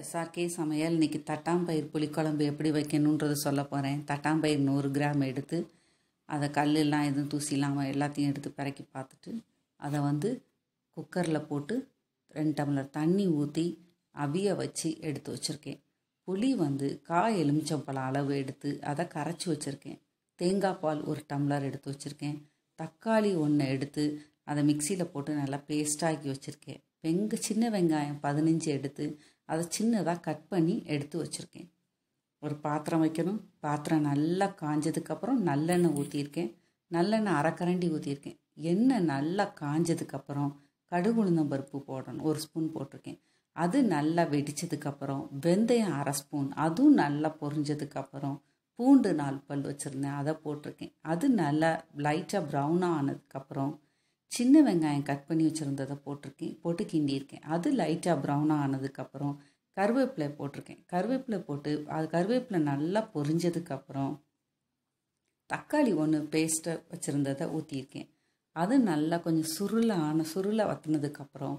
SRK சமையல் இன்றைக்கி தட்டாம்பயிர் புளிக்குழம்பு எப்படி வைக்கணுன்றது சொல்ல போகிறேன் தட்டாம்பயிர் நூறு கிராம் எடுத்து அதை கல்லெல்லாம் எதுவும் தூசி இல்லாமல் எல்லாத்தையும் எடுத்து பிறக்கி பார்த்துட்டு அதை வந்து குக்கரில் போட்டு ரெண்டு டம்ளர் தண்ணி ஊற்றி அவிய வச்சு எடுத்து வச்சுருக்கேன் புளி வந்து காய் எலுமிச்சம்பழம் அளவு எடுத்து அதை கரைச்சி வச்சுருக்கேன் தேங்காய் பால் ஒரு டம்ளர் எடுத்து வச்சுருக்கேன் தக்காளி ஒன்று எடுத்து அதை மிக்சியில் போட்டு நல்லா பேஸ்டாக்கி வச்சுருக்கேன் வெங்க சின்ன வெங்காயம் பதினஞ்சு எடுத்து அதை சின்னதாக கட் பண்ணி எடுத்து வச்சுருக்கேன் ஒரு பாத்திரம் வைக்கணும் பாத்திரம் நல்லா காஞ்சதுக்கப்புறம் நல்லெண்ணெய் ஊற்றியிருக்கேன் நல்லெண்ணெய் அரைக்கரண்டி ஊற்றியிருக்கேன் எண்ணெய் நல்லா காஞ்சதுக்கப்புறம் கடுகு உளுந்தம் பருப்பு போடணும் ஒரு ஸ்பூன் போட்டிருக்கேன் அது நல்லா வெடித்ததுக்கப்புறம் வெந்தயம் அரை ஸ்பூன் அதுவும் நல்லா பொரிஞ்சதுக்கப்புறம் பூண்டு நாலு பல் வச்சுருந்தேன் அதை போட்டிருக்கேன் அது நல்லா லைட்டாக ப்ரௌனாக ஆனதுக்கப்புறம் சின்ன வெங்காயம் கட் பண்ணி வச்சுருந்ததை போட்டிருக்கேன் போட்டு கிண்டியிருக்கேன் அது லைட்டாக ப்ரௌனாக ஆனதுக்கப்புறம் கருவேப்பிலை போட்டிருக்கேன் கருவேப்பிலை போட்டு அது கருவேப்பிலை நல்லா பொரிஞ்சதுக்கப்புறம் தக்காளி ஒன்று பேஸ்ட்டை வச்சுருந்ததை ஊற்றியிருக்கேன் அது நல்லா கொஞ்சம் சுருளை ஆன சுருளை வத்தினதுக்கப்புறம்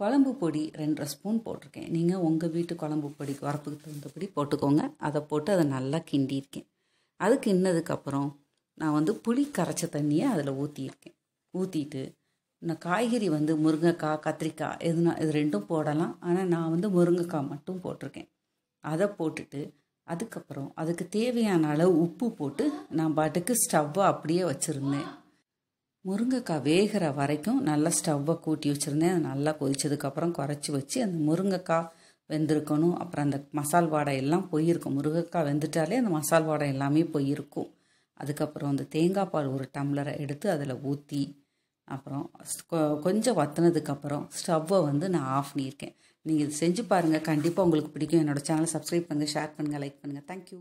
குழம்பு பொடி ரெண்டரை ஸ்பூன் போட்டிருக்கேன் நீங்கள் உங்கள் வீட்டு குழம்பு பொடி உரப்புக்கு தகுந்தபடி போட்டுக்கோங்க அதை போட்டு அதை நல்லா கிண்டியிருக்கேன் அது கிண்ணதுக்கப்புறம் நான் வந்து புளி கரைச்ச தண்ணியை அதில் ஊற்றியிருக்கேன் ஊற்றிட்டு நான் காய்கறி வந்து முருங்கைக்காய் கத்திரிக்காய் எதுனா இது ரெண்டும் போடலாம் ஆனால் நான் வந்து முருங்கைக்காய் மட்டும் போட்டிருக்கேன் அதை போட்டுட்டு அதுக்கப்புறம் அதுக்கு தேவையான அளவு உப்பு போட்டு நான் பாட்டுக்கு ஸ்டவ்வை அப்படியே வச்சுருந்தேன் முருங்கைக்காய் வேகிற வரைக்கும் நல்லா ஸ்டவ்வை கூட்டி வச்சுருந்தேன் அது நல்லா கொதிச்சதுக்கப்புறம் குறைச்சி வச்சு அந்த முருங்கைக்காய் வெந்திருக்கணும் அப்புறம் அந்த மசால் வாடை எல்லாம் போயிருக்கும் முருங்கைக்காய் வெந்துட்டாலே அந்த மசால் வாடை எல்லாமே போயிருக்கும் அதுக்கப்புறம் அந்த தேங்காய் பால் ஒரு டம்ளரை எடுத்து அதில் ஊற்றி அப்புறம் கொஞ்சம் வத்தினதுக்கப்புறம் ஸ்டவ்வை வந்து நான் ஆஃப் பண்ணியிருக்கேன் நீங்கள் இது செஞ்சு பாருங்கள் கண்டிப்பாக உங்களுக்கு பிடிக்கும் என்னோடய சேனலை சப்ஸ்கிரைப் பண்ணுங்கள் ஷேர் பண்ணுங்கள் லைக் பண்ணுங்கள் தேங்க்யூ